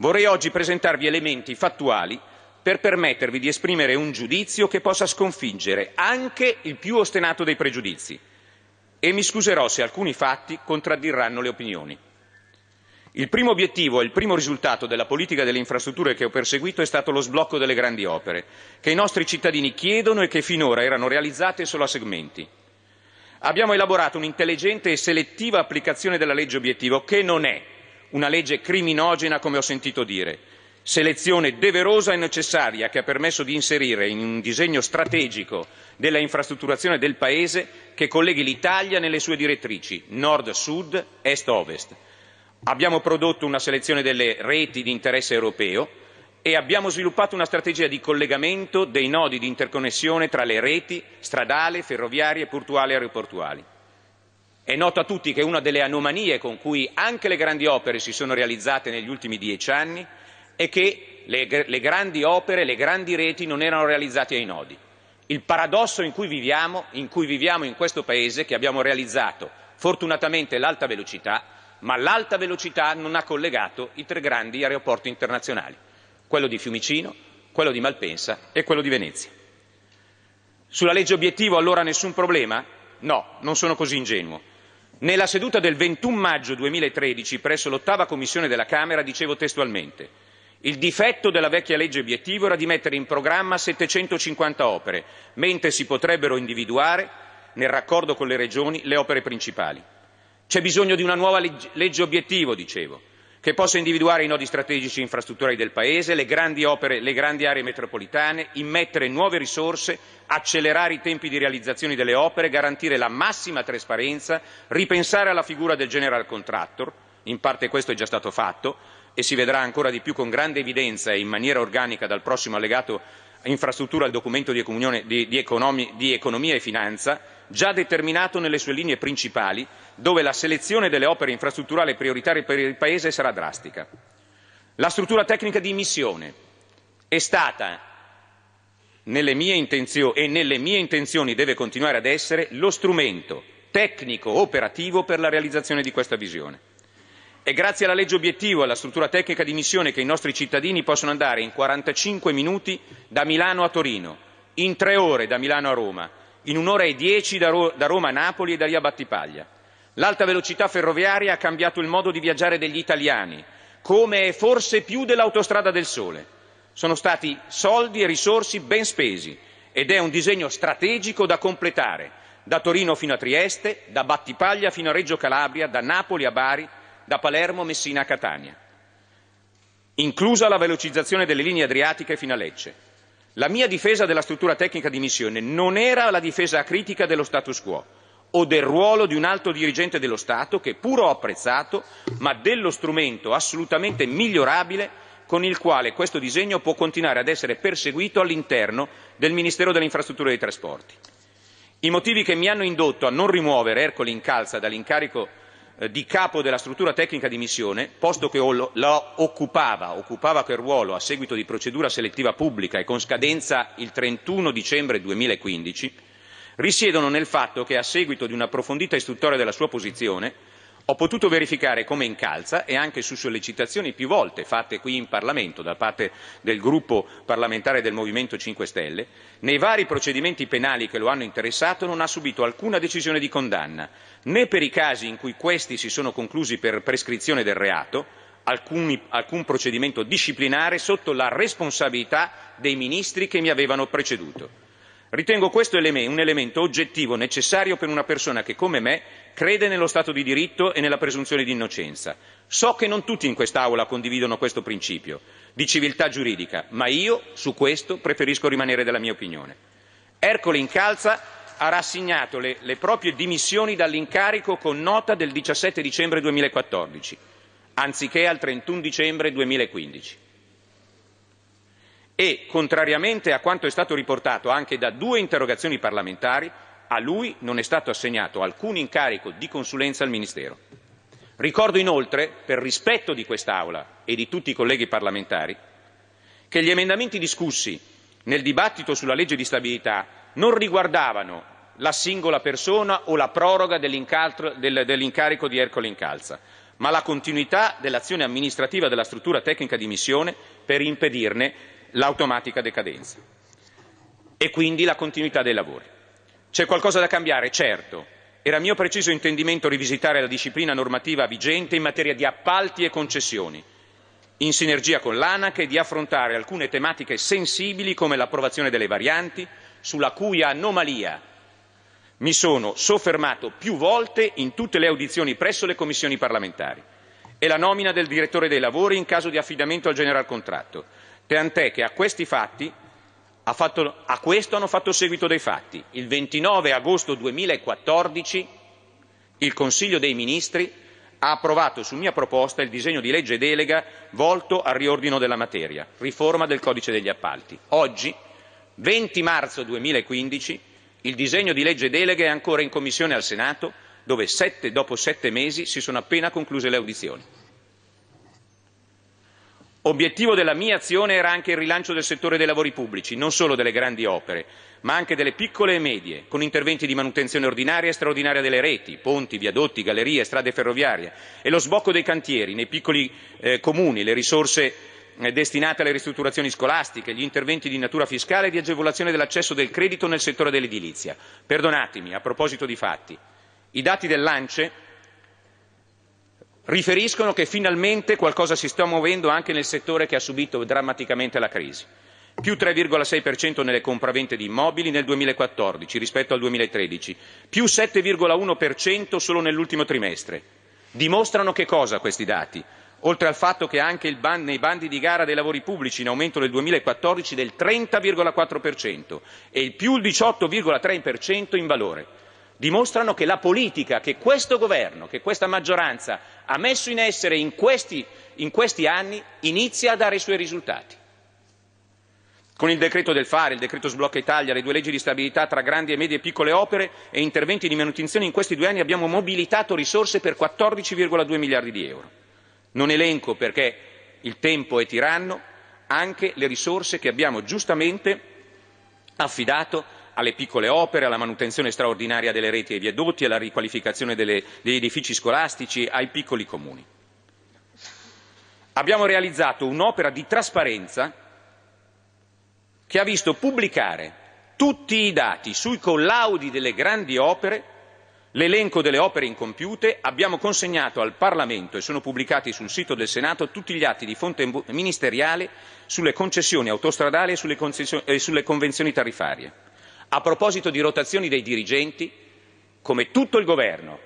Vorrei oggi presentarvi elementi fattuali per permettervi di esprimere un giudizio che possa sconfiggere anche il più ostinato dei pregiudizi e mi scuserò se alcuni fatti contraddiranno le opinioni. Il primo obiettivo e il primo risultato della politica delle infrastrutture che ho perseguito è stato lo sblocco delle grandi opere, che i nostri cittadini chiedono e che finora erano realizzate solo a segmenti. Abbiamo elaborato un'intelligente e selettiva applicazione della legge obiettivo che non è una legge criminogena, come ho sentito dire. Selezione deverosa e necessaria che ha permesso di inserire in un disegno strategico della infrastrutturazione del Paese che colleghi l'Italia nelle sue direttrici nord-sud, est-ovest. Abbiamo prodotto una selezione delle reti di interesse europeo e abbiamo sviluppato una strategia di collegamento dei nodi di interconnessione tra le reti stradale, ferroviarie, portuali e aeroportuali. È noto a tutti che una delle anomalie con cui anche le grandi opere si sono realizzate negli ultimi dieci anni è che le, le grandi opere, le grandi reti non erano realizzate ai nodi. Il paradosso in cui viviamo, in cui viviamo in questo Paese, che abbiamo realizzato fortunatamente l'alta velocità, ma l'alta velocità non ha collegato i tre grandi aeroporti internazionali, quello di Fiumicino, quello di Malpensa e quello di Venezia. Sulla legge obiettivo allora nessun problema? No, non sono così ingenuo. Nella seduta del 21 maggio 2013 presso l'ottava Commissione della Camera dicevo testualmente il difetto della vecchia legge obiettivo era di mettere in programma 750 opere, mentre si potrebbero individuare, nel raccordo con le regioni, le opere principali. C'è bisogno di una nuova legge obiettivo, dicevo, che possa individuare i nodi strategici infrastrutturali del Paese, le grandi opere, le grandi aree metropolitane, immettere nuove risorse, accelerare i tempi di realizzazione delle opere, garantire la massima trasparenza, ripensare alla figura del general contractor, in parte questo è già stato fatto e si vedrà ancora di più con grande evidenza e in maniera organica dal prossimo allegato infrastruttura al documento di, economia e finanza, già determinato nelle sue linee principali, dove la selezione delle opere infrastrutturali prioritarie per il Paese sarà drastica. La struttura tecnica di missione è stata nelle mie intenzioni, e nelle mie intenzioni deve continuare ad essere lo strumento tecnico operativo per la realizzazione di questa visione. È grazie alla legge obiettivo e alla struttura tecnica di missione che i nostri cittadini possono andare in 45 minuti da Milano a Torino, in tre ore da Milano a Roma, in un'ora e dieci da, Ro- da Roma a Napoli e da lì a Battipaglia. L'alta velocità ferroviaria ha cambiato il modo di viaggiare degli italiani, come e forse più dell'autostrada del sole. Sono stati soldi e risorsi ben spesi ed è un disegno strategico da completare, da Torino fino a Trieste, da Battipaglia fino a Reggio Calabria, da Napoli a Bari, da Palermo, Messina a Catania, inclusa la velocizzazione delle linee adriatiche fino a Lecce. La mia difesa della struttura tecnica di missione non era la difesa critica dello status quo o del ruolo di un alto dirigente dello Stato che pur ho apprezzato, ma dello strumento assolutamente migliorabile con il quale questo disegno può continuare ad essere perseguito all'interno del Ministero delle Infrastrutture e dei Trasporti. I motivi che mi hanno indotto a non rimuovere Ercole Incalza dall'incarico eh, di capo della struttura tecnica di missione, posto che la occupava, occupava quel ruolo a seguito di procedura selettiva pubblica e con scadenza il 31 dicembre 2015, risiedono nel fatto che a seguito di un'approfondita istruttoria della sua posizione ho potuto verificare come incalza e anche su sollecitazioni più volte fatte qui in Parlamento da parte del gruppo parlamentare del Movimento 5 Stelle, nei vari procedimenti penali che lo hanno interessato non ha subito alcuna decisione di condanna né per i casi in cui questi si sono conclusi per prescrizione del reato alcuni, alcun procedimento disciplinare sotto la responsabilità dei ministri che mi avevano preceduto. Ritengo questo un elemento oggettivo necessario per una persona che, come me, crede nello Stato di diritto e nella presunzione di innocenza. So che non tutti in quest'Aula condividono questo principio di civiltà giuridica, ma io su questo preferisco rimanere della mia opinione. Ercole Incalza ha rassegnato le, le proprie dimissioni dall'incarico con nota del 17 dicembre 2014, anziché al 31 dicembre 2015. E, contrariamente a quanto è stato riportato anche da due interrogazioni parlamentari, a lui non è stato assegnato alcun incarico di consulenza al Ministero. Ricordo inoltre, per rispetto di quest'Aula e di tutti i colleghi parlamentari, che gli emendamenti discussi nel dibattito sulla legge di stabilità non riguardavano la singola persona o la proroga dell'incarico di Ercole Incalza, ma la continuità dell'azione amministrativa della struttura tecnica di missione per impedirne l'automatica decadenza e quindi la continuità dei lavori. C'è qualcosa da cambiare? Certo. Era mio preciso intendimento rivisitare la disciplina normativa vigente in materia di appalti e concessioni, in sinergia con l'ANAC e di affrontare alcune tematiche sensibili come l'approvazione delle varianti, sulla cui anomalia mi sono soffermato più volte in tutte le audizioni presso le commissioni parlamentari, e la nomina del direttore dei lavori in caso di affidamento al general contratto, tant'è che a questi fatti ha fatto, a questo hanno fatto seguito dei fatti. Il 29 agosto 2014 il Consiglio dei Ministri ha approvato su mia proposta il disegno di legge delega volto al riordino della materia, riforma del codice degli appalti. Oggi 20 marzo 2015 il disegno di legge delega è ancora in commissione al Senato, dove sette, dopo sette mesi si sono appena concluse le audizioni. Obiettivo della mia azione era anche il rilancio del settore dei lavori pubblici, non solo delle grandi opere, ma anche delle piccole e medie, con interventi di manutenzione ordinaria e straordinaria delle reti, ponti, viadotti, gallerie, strade ferroviarie e lo sbocco dei cantieri nei piccoli eh, comuni, le risorse destinate alle ristrutturazioni scolastiche gli interventi di natura fiscale e di agevolazione dell'accesso del credito nel settore dell'edilizia. perdonatemi a proposito di fatti i dati dell'ance riferiscono che finalmente qualcosa si sta muovendo anche nel settore che ha subito drammaticamente la crisi più 3,6% nelle compravente di immobili nel 2014 rispetto al 2013, più 7,1% solo nell'ultimo trimestre. dimostrano che cosa questi dati? oltre al fatto che anche nei bandi di gara dei lavori pubblici in aumento nel 2014 del 30,4% e il più diciotto tre in valore dimostrano che la politica che questo governo che questa maggioranza ha messo in essere in questi anni inizia a dare i suoi risultati. con il decreto del fare il decreto sblocca italia le due leggi di stabilità tra grandi e medie e piccole opere e interventi di manutenzione in questi due anni abbiamo mobilitato risorse per 14,2 miliardi di euro. Non elenco, perché il tempo è tiranno, anche le risorse che abbiamo giustamente affidato alle piccole opere, alla manutenzione straordinaria delle reti e viadotti, alla riqualificazione delle, degli edifici scolastici, ai piccoli comuni. Abbiamo realizzato un'opera di trasparenza che ha visto pubblicare tutti i dati sui collaudi delle grandi opere L'elenco delle opere incompiute abbiamo consegnato al Parlamento e sono pubblicati sul sito del Senato tutti gli atti di fonte ministeriale sulle concessioni autostradali e sulle convenzioni tarifarie. A proposito di rotazioni dei dirigenti, come tutto il Governo,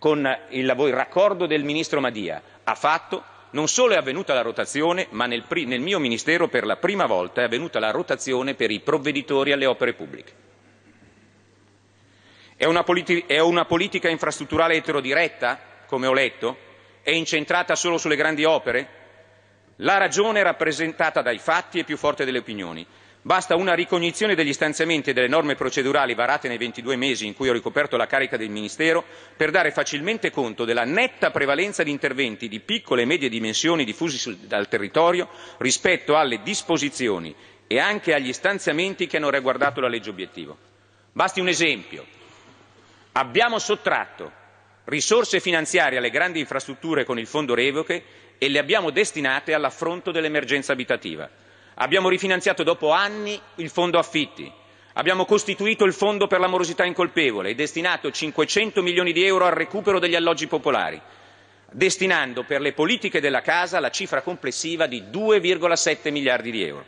con il raccordo del Ministro Madia, ha fatto, non solo è avvenuta la rotazione, ma nel, nel mio Ministero per la prima volta è avvenuta la rotazione per i provveditori alle opere pubbliche. È una, è una politica infrastrutturale eterodiretta, come ho letto? È incentrata solo sulle grandi opere? La ragione rappresentata dai fatti è più forte delle opinioni. Basta una ricognizione degli stanziamenti e delle norme procedurali varate nei 22 mesi in cui ho ricoperto la carica del Ministero per dare facilmente conto della netta prevalenza di interventi di piccole e medie dimensioni diffusi dal territorio rispetto alle disposizioni e anche agli stanziamenti che hanno riguardato la legge obiettivo. Basti un esempio. Abbiamo sottratto risorse finanziarie alle grandi infrastrutture con il fondo revoche e le abbiamo destinate all'affronto dell'emergenza abitativa. Abbiamo rifinanziato dopo anni il fondo affitti, abbiamo costituito il fondo per la morosità incolpevole e destinato 500 milioni di euro al recupero degli alloggi popolari, destinando per le politiche della casa la cifra complessiva di 2,7 miliardi di euro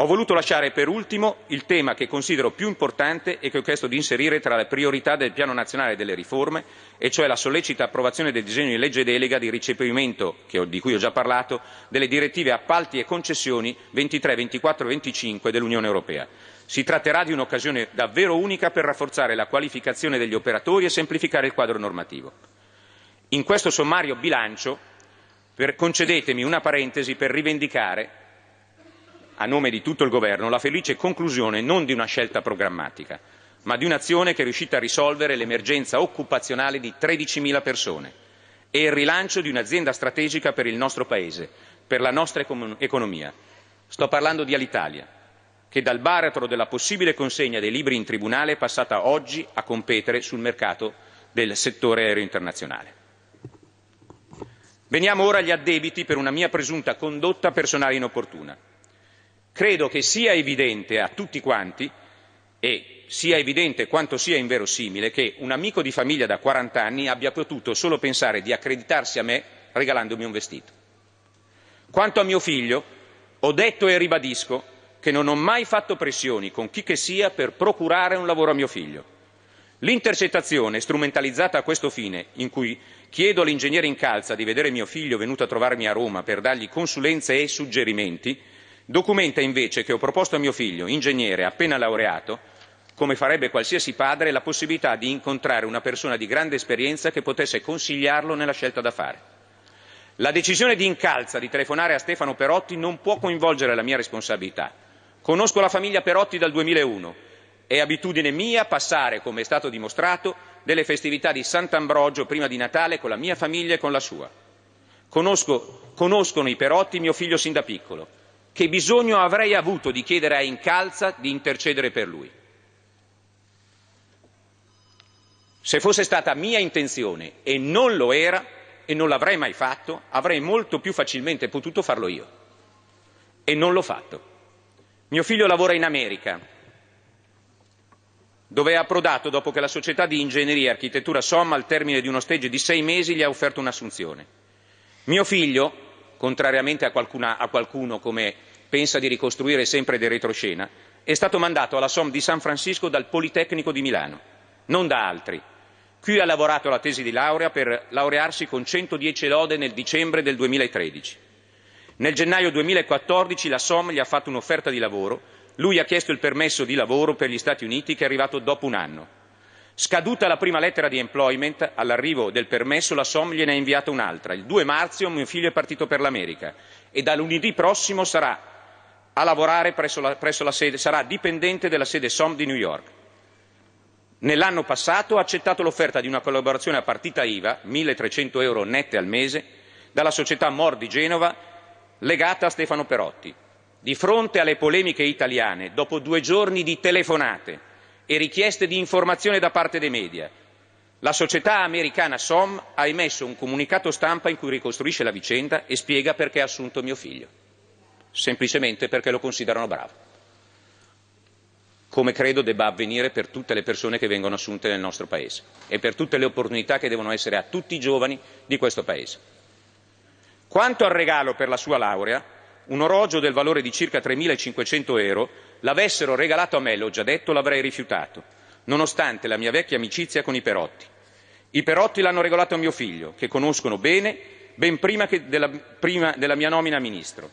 ho voluto lasciare per ultimo il tema che considero più importante e che ho chiesto di inserire tra le priorità del piano nazionale delle riforme e cioè la sollecita approvazione del disegno di legge delega di recepimento di cui ho già parlato delle direttive appalti e concessioni 23, ventiquattro e 25 dell'unione europea. si tratterà di un'occasione davvero unica per rafforzare la qualificazione degli operatori e semplificare il quadro normativo. in questo sommario bilancio concedetemi una parentesi per rivendicare a nome di tutto il Governo, la felice conclusione non di una scelta programmatica, ma di un'azione che è riuscita a risolvere l'emergenza occupazionale di 13.000 persone e il rilancio di un'azienda strategica per il nostro Paese, per la nostra economia. Sto parlando di Alitalia, che dal baratro della possibile consegna dei libri in tribunale è passata oggi a competere sul mercato del settore aereo internazionale. Veniamo ora agli addebiti per una mia presunta condotta personale inopportuna credo che sia evidente a tutti quanti e sia evidente quanto sia inverosimile che un amico di famiglia da quarant'anni abbia potuto solo pensare di accreditarsi a me regalandomi un vestito. Quanto a mio figlio, ho detto e ribadisco che non ho mai fatto pressioni con chi che sia per procurare un lavoro a mio figlio. L'intercettazione strumentalizzata a questo fine, in cui chiedo all'ingegnere in calza di vedere mio figlio venuto a trovarmi a Roma per dargli consulenze e suggerimenti, documenta invece che ho proposto a mio figlio ingegnere appena laureato come farebbe qualsiasi padre la possibilità di incontrare una persona di grande esperienza che potesse consigliarlo nella scelta da fare. La decisione di Incalza di telefonare a Stefano Perotti non può coinvolgere la mia responsabilità. Conosco la famiglia Perotti dal 2001. È abitudine mia passare, come è stato dimostrato, delle festività di Sant'Ambrogio prima di Natale con la mia famiglia e con la sua. Conosco, conoscono i Perotti mio figlio sin da piccolo che bisogno avrei avuto di chiedere a Incalza di intercedere per lui. Se fosse stata mia intenzione, e non lo era, e non l'avrei mai fatto, avrei molto più facilmente potuto farlo io. E non l'ho fatto. Mio figlio lavora in America, dove è approdato dopo che la società di ingegneria e architettura Somma, al termine di uno stage di sei mesi, gli ha offerto un'assunzione. Mio figlio, contrariamente a, qualcuna, a qualcuno come pensa di ricostruire sempre del retroscena, è stato mandato alla SOM di San Francisco dal Politecnico di Milano, non da altri. Qui ha lavorato la tesi di laurea per laurearsi con 110 lode nel dicembre del 2013. Nel gennaio 2014 la SOM gli ha fatto un'offerta di lavoro, lui ha chiesto il permesso di lavoro per gli Stati Uniti che è arrivato dopo un anno. Scaduta la prima lettera di employment, all'arrivo del permesso la SOM gliene ha inviata un'altra. Il 2 marzo mio figlio è partito per l'America e da lunedì prossimo sarà a lavorare presso la, presso la sede, sarà dipendente della sede SOM di New York. Nell'anno passato ha accettato l'offerta di una collaborazione a partita IVA, 1300 euro nette al mese, dalla società Mor di Genova, legata a Stefano Perotti. Di fronte alle polemiche italiane, dopo due giorni di telefonate, e richieste di informazione da parte dei media. La società americana SOM ha emesso un comunicato stampa in cui ricostruisce la vicenda e spiega perché ha assunto mio figlio. Semplicemente perché lo considerano bravo. Come credo debba avvenire per tutte le persone che vengono assunte nel nostro Paese e per tutte le opportunità che devono essere a tutti i giovani di questo Paese. Quanto al regalo per la sua laurea, un orologio del valore di circa 3.500 euro L'avessero regalato a me, l'ho già detto, l'avrei rifiutato, nonostante la mia vecchia amicizia con i Perotti. I Perotti l'hanno regalato a mio figlio, che conoscono bene, ben prima della, prima della mia nomina a ministro,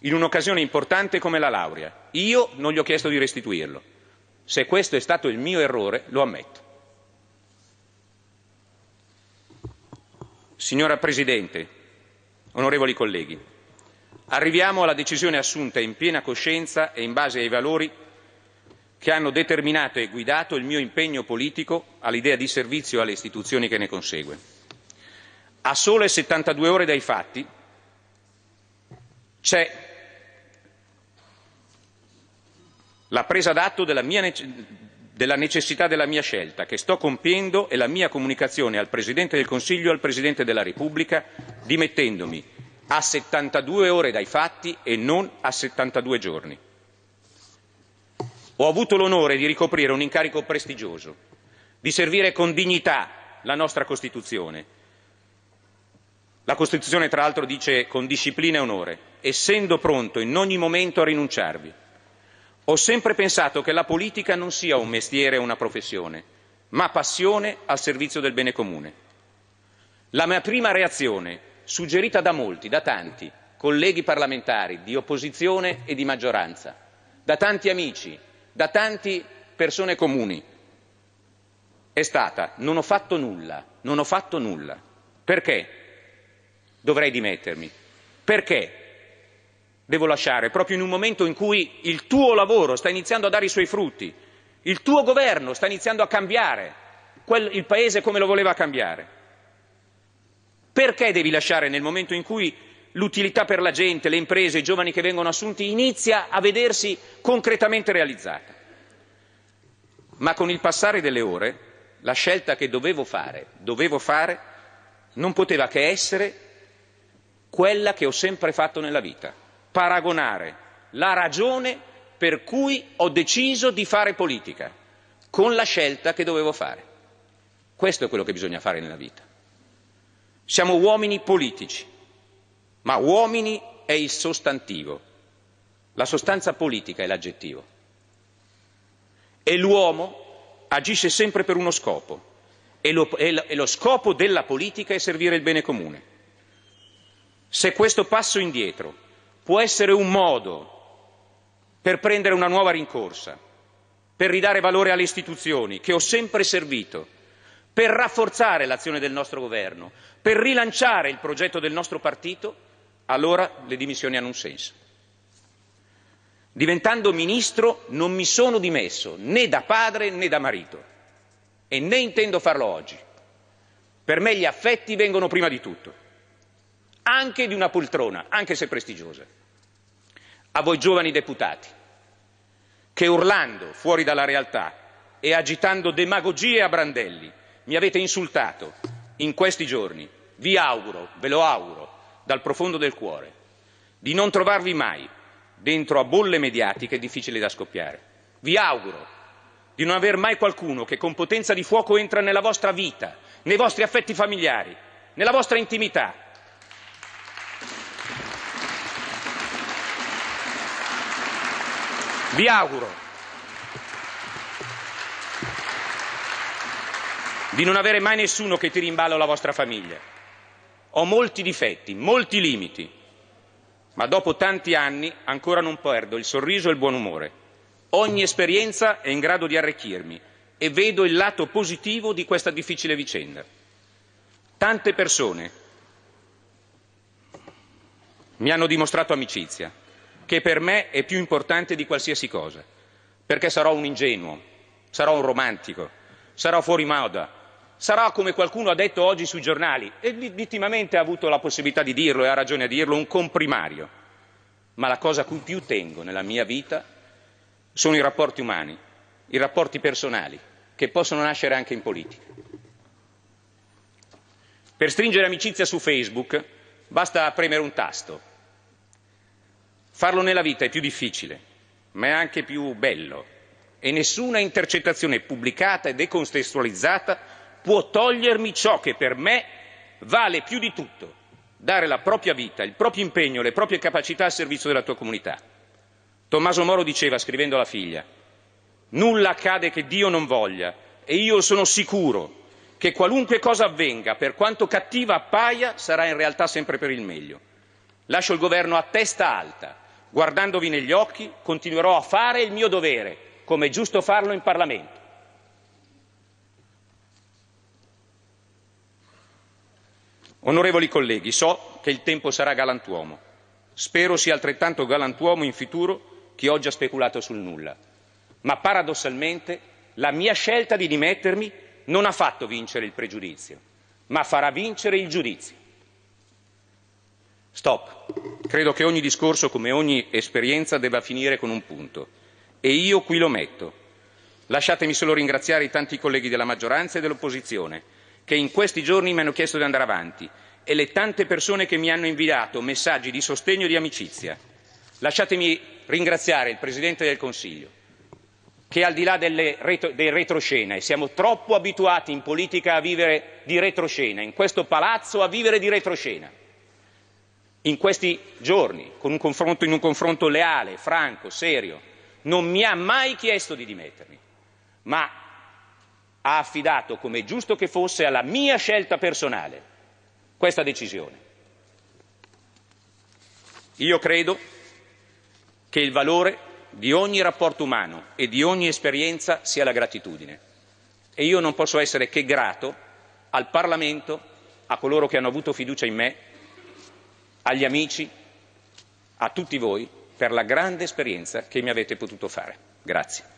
in un'occasione importante come la laurea. Io non gli ho chiesto di restituirlo. Se questo è stato il mio errore, lo ammetto. Signora Presidente, onorevoli colleghi, arriviamo alla decisione assunta in piena coscienza e in base ai valori che hanno determinato e guidato il mio impegno politico all'idea di servizio alle istituzioni che ne consegue. A sole 72 ore dai fatti c'è la presa d'atto della, della necessità della mia scelta che sto compiendo e la mia comunicazione al Presidente del Consiglio e al Presidente della Repubblica dimettendomi a 72 ore dai fatti e non a 72 giorni. Ho avuto l'onore di ricoprire un incarico prestigioso, di servire con dignità la nostra Costituzione. La Costituzione, tra l'altro, dice con disciplina e onore, essendo pronto in ogni momento a rinunciarvi. Ho sempre pensato che la politica non sia un mestiere o una professione, ma passione al servizio del bene comune. La mia prima reazione suggerita da molti, da tanti colleghi parlamentari di opposizione e di maggioranza, da tanti amici, da tante persone comuni, è stata non ho fatto nulla, non ho fatto nulla. Perché dovrei dimettermi? Perché devo lasciare proprio in un momento in cui il tuo lavoro sta iniziando a dare i suoi frutti, il tuo governo sta iniziando a cambiare quel, il paese come lo voleva cambiare? Perché devi lasciare nel momento in cui l'utilità per la gente, le imprese, i giovani che vengono assunti inizia a vedersi concretamente realizzata? Ma con il passare delle ore la scelta che dovevo fare, dovevo fare, non poteva che essere quella che ho sempre fatto nella vita, paragonare la ragione per cui ho deciso di fare politica con la scelta che dovevo fare. Questo è quello che bisogna fare nella vita. Siamo uomini politici, ma uomini è il sostantivo, la sostanza politica è l'aggettivo. E l'uomo agisce sempre per uno scopo, e lo, e lo scopo della politica è servire il bene comune. Se questo passo indietro può essere un modo per prendere una nuova rincorsa, per ridare valore alle istituzioni che ho sempre servito, per rafforzare l'azione del nostro governo, per rilanciare il progetto del nostro partito, allora le dimissioni hanno un senso. Diventando ministro non mi sono dimesso né da padre né da marito e né intendo farlo oggi. Per me gli affetti vengono prima di tutto, anche di una poltrona, anche se prestigiosa. A voi giovani deputati, che urlando fuori dalla realtà e agitando demagogie a brandelli mi avete insultato in questi giorni vi auguro ve lo auguro dal profondo del cuore di non trovarvi mai dentro a bolle mediatiche difficili da scoppiare vi auguro di non aver mai qualcuno che con potenza di fuoco entra nella vostra vita nei vostri affetti familiari nella vostra intimità vi auguro di non avere mai nessuno che tiri in ballo la vostra famiglia. Ho molti difetti, molti limiti, ma dopo tanti anni ancora non perdo il sorriso e il buon umore. Ogni esperienza è in grado di arricchirmi e vedo il lato positivo di questa difficile vicenda. Tante persone mi hanno dimostrato amicizia, che per me è più importante di qualsiasi cosa, perché sarò un ingenuo, sarò un romantico, sarò fuori moda, sarà come qualcuno ha detto oggi sui giornali e legittimamente ha avuto la possibilità di dirlo e ha ragione a dirlo un comprimario ma la cosa a cui più tengo nella mia vita sono i rapporti umani i rapporti personali che possono nascere anche in politica. Per stringere amicizia su Facebook basta premere un tasto. Farlo nella vita è più difficile, ma è anche più bello e nessuna intercettazione pubblicata e decontestualizzata può togliermi ciò che per me vale più di tutto, dare la propria vita, il proprio impegno, le proprie capacità al servizio della tua comunità. Tommaso Moro diceva, scrivendo alla figlia, nulla accade che Dio non voglia e io sono sicuro che qualunque cosa avvenga, per quanto cattiva appaia, sarà in realtà sempre per il meglio. Lascio il governo a testa alta, guardandovi negli occhi, continuerò a fare il mio dovere, come è giusto farlo in Parlamento. onorevoli colleghi so che il tempo sarà galantuomo spero sia altrettanto galantuomo in futuro chi oggi ha speculato sul nulla ma paradossalmente la mia scelta di dimettermi non ha fatto vincere il pregiudizio ma farà vincere il giudizio. Stop. Credo che ogni discorso, come ogni esperienza, debba finire con un punto. E io qui lo metto. Lasciatemi solo ringraziare i tanti colleghi della maggioranza e dell'opposizione che in questi giorni mi hanno chiesto di andare avanti, e le tante persone che mi hanno inviato messaggi di sostegno e di amicizia. Lasciatemi ringraziare il Presidente del Consiglio, che al di là delle retro, dei retroscena, e siamo troppo abituati in politica a vivere di retroscena, in questo palazzo a vivere di retroscena, in questi giorni, con un confronto, in un confronto leale, franco, serio, non mi ha mai chiesto di dimettermi, ma ha affidato, come giusto che fosse, alla mia scelta personale questa decisione. Io credo che il valore di ogni rapporto umano e di ogni esperienza sia la gratitudine e io non posso essere che grato al Parlamento, a coloro che hanno avuto fiducia in me, agli amici, a tutti voi per la grande esperienza che mi avete potuto fare. Grazie.